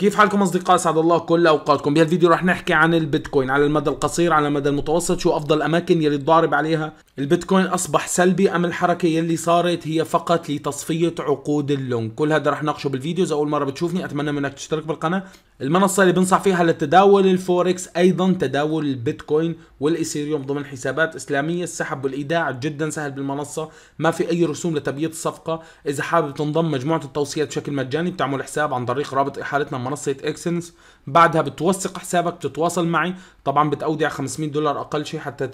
كيف حالكم اصدقاء سعد الله كل اوقاتكم بهالفيديو رح نحكي عن البيتكوين على المدى القصير على المدى المتوسط شو افضل اماكن يلي تضارب عليها البيتكوين اصبح سلبي ام الحركه يلي صارت هي فقط لتصفيه عقود اللونج كل هذا رح ناقشه بالفيديو اذا اول مره بتشوفني اتمنى منك تشترك بالقناه المنصة اللي بنصح فيها للتداول الفوركس أيضا تداول البيتكوين والإيثيريوم ضمن حسابات إسلامية السحب والإيداع جدا سهل بالمنصة ما في أي رسوم لتبييض الصفقة إذا حابب تنضم مجموعة التوصيات بشكل مجاني بتعمل حساب عن طريق رابط إحالتنا بمنصة إكسنس بعدها بتوثق حسابك بتتواصل معي طبعا بتأودع 500 دولار أقل شيء حتى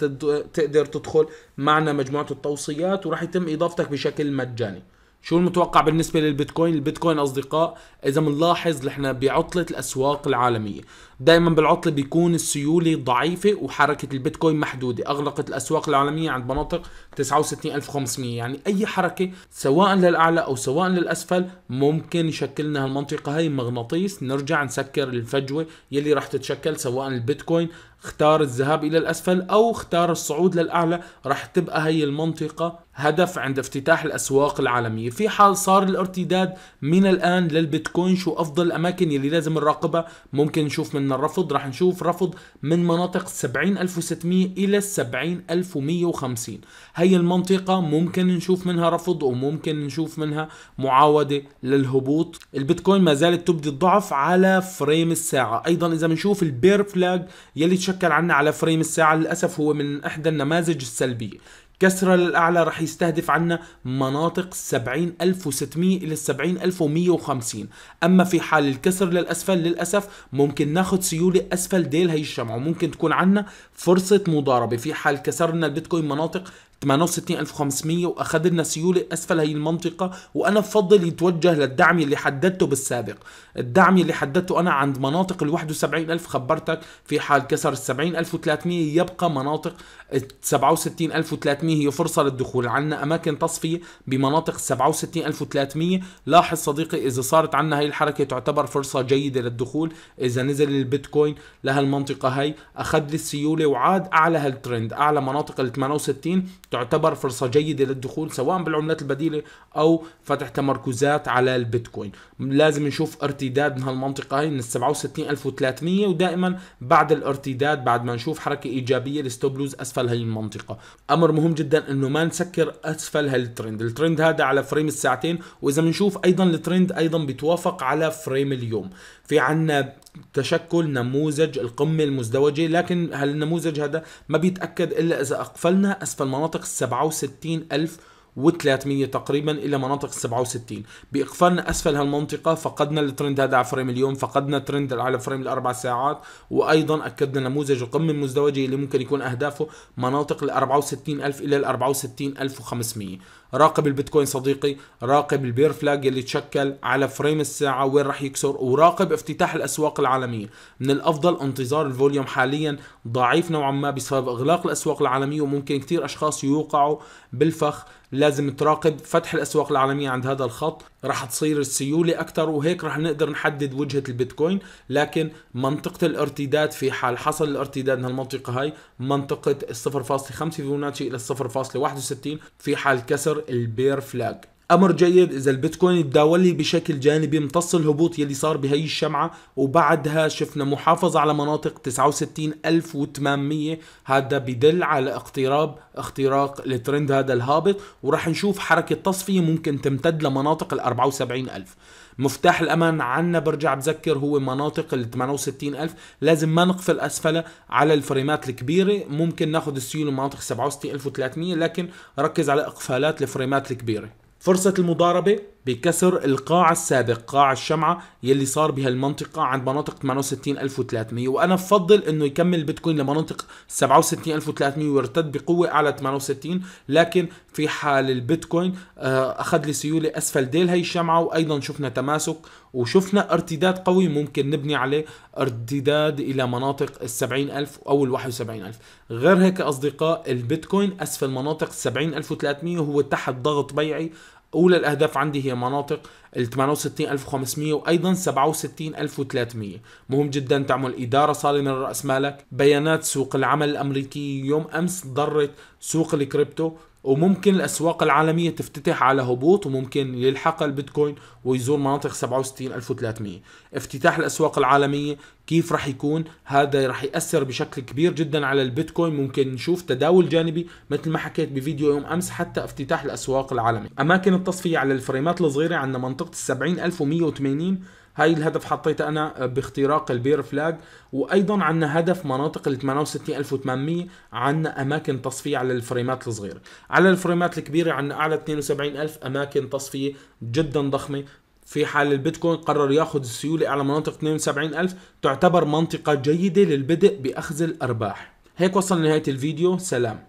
تقدر تدخل معنا مجموعة التوصيات وراح يتم إضافتك بشكل مجاني شو المتوقع بالنسبه للبيتكوين البيتكوين اصدقاء اذا بنلاحظ نحن بعطله الاسواق العالميه دائما بالعطله بيكون السيوله ضعيفه وحركه البيتكوين محدوده اغلقت الاسواق العالميه عند مناطق 69500 يعني اي حركه سواء للاعلى او سواء للاسفل ممكن يشكل لنا هالمنطقه هي مغناطيس نرجع نسكر الفجوه يلي راح تتشكل سواء البيتكوين اختار الذهاب الى الاسفل او اختار الصعود للاعلى راح تبقى هي المنطقه هدف عند افتتاح الاسواق العالميه في حال صار الارتداد من الان للبيتكوين شو افضل الاماكن يلي لازم نراقبها ممكن نشوف منها الرفض رح نشوف رفض من مناطق 70600 الى 70150 هي المنطقه ممكن نشوف منها رفض وممكن نشوف منها معاوده للهبوط البيتكوين ما زالت تبدي الضعف على فريم الساعه ايضا اذا بنشوف البير فلاج يلي تشكل عنا على فريم الساعه للاسف هو من احدى النماذج السلبيه كسره للاعلى رح يستهدف عنا مناطق 70600 إلى 70150 أما في حال الكسر للأسفل للأسف ممكن ناخد سيولة أسفل ديل هي الشمعة وممكن تكون عنا فرصة مضاربة في حال كسرنا البيتكوين مناطق 68500 واخذ لنا سيوله اسفل هي المنطقه وانا بفضل يتوجه للدعم اللي حددته بالسابق الدعم اللي حددته انا عند مناطق ال 71000 خبرتك في حال كسر ال 70300 يبقى مناطق ال 67300 هي فرصه للدخول عندنا اماكن تصفيه بمناطق 67300 لاحظ صديقي اذا صارت عندنا هي الحركه تعتبر فرصه جيده للدخول اذا نزل البيتكوين لهالمنطقه هي اخذ لي السيوله وعاد اعلى هالترند اعلى مناطق ال 68 تعتبر فرصة جيدة للدخول سواء بالعملات البديلة أو فتح تمركزات على البيتكوين لازم نشوف ارتداد من هالمنطقة هاي من 67300 ودائما بعد الارتداد بعد ما نشوف حركة إيجابية لستوبلوز أسفل هاي المنطقة أمر مهم جدا أنه ما نسكر أسفل هالترند الترند هذا على فريم الساعتين وإذا بنشوف أيضا الترند أيضا بيتوافق على فريم اليوم في عنا تشكل نموذج القمة المزدوجة لكن هالنموذج هذا ما بيتأكد إلا إذا أقفلنا أسفل مناطق 67 ألف و300 تقريبا الى مناطق 67 باقفالنا اسفل هالمنطقه فقدنا الترند هذا على فريم اليوم فقدنا ترند على فريم الاربع ساعات وايضا اكدنا نموذج القمه المزدوجه اللي ممكن يكون اهدافه مناطق ال 64000 الى ال 64500 راقب البيتكوين صديقي راقب البير فلاج اللي تشكل على فريم الساعة وين راح يكسر وراقب افتتاح الأسواق العالمية من الأفضل انتظار الفوليوم حاليا ضعيف نوعا ما بسبب إغلاق الأسواق العالمية وممكن كتير أشخاص يوقعوا بالفخ لازم تراقب فتح الأسواق العالمية عند هذا الخط راح تصير السيوله اكثر وهيك راح نقدر نحدد وجهه البيتكوين لكن منطقه الارتداد في حال حصل الارتداد من هالمنطقه هاي منطقه 0.5 فيبوناتشي الى 0.61 في حال كسر البير فلاج امر جيد اذا البيتكوين تداول لي بشكل جانبي امتص الهبوط يلي صار بهي الشمعه وبعدها شفنا محافظه على مناطق 69800 هذا بدل على اقتراب اختراق الترند هذا الهابط وراح نشوف حركه تصفيه ممكن تمتد لمناطق ال 74000 مفتاح الأمان عنا برجع بذكر هو مناطق ال 68000 لازم ما نقفل أسفلها على الفريمات الكبيرة ممكن ناخذ السيولة مناطق 67300 لكن ركز على إقفالات الفريمات الكبيرة فرصة المضاربة بكسر القاع السابق قاع الشمعة يلي صار بهالمنطقة عند مناطق 68300 وأنا بفضل إنه يكمل بيتكوين لمناطق 67300 ويرتد بقوة أعلى 68 لكن في حال البيتكوين آه، أخذ لي سيولة أسفل ديل هي الشمعة وأيضا شفنا تماسك وشفنا ارتداد قوي ممكن نبني عليه ارتداد إلى مناطق ال 70000 أو ال 71000 غير هيك أصدقاء البيتكوين أسفل مناطق 70300 هو تحت ضغط بيعي اولى الاهداف عندي هي مناطق ال 68500 وايضا 67300 مهم جدا تعمل اداره صارمه لراس مالك بيانات سوق العمل الامريكي يوم امس ضرت سوق الكريبتو وممكن الاسواق العالميه تفتتح على هبوط وممكن يلحق البيتكوين ويزور مناطق 67300 افتتاح الاسواق العالميه كيف رح يكون هذا رح ياثر بشكل كبير جدا على البيتكوين ممكن نشوف تداول جانبي مثل ما حكيت بفيديو يوم امس حتى افتتاح الاسواق العالميه اماكن التصفيه على الفريمات الصغيره عندنا منطقه 70180 هاي الهدف حطيته انا باختراق البير فلاج وايضا عندنا هدف مناطق ال 68800 عندنا اماكن تصفيه على الفريمات الصغيره على الفريمات الكبيره عندنا اعلى 72000 اماكن تصفيه جدا ضخمه في حال البيتكوين قرر ياخذ السيوله على مناطق 72000 تعتبر منطقه جيده للبدء باخذ الارباح هيك وصلنا لنهايه الفيديو سلام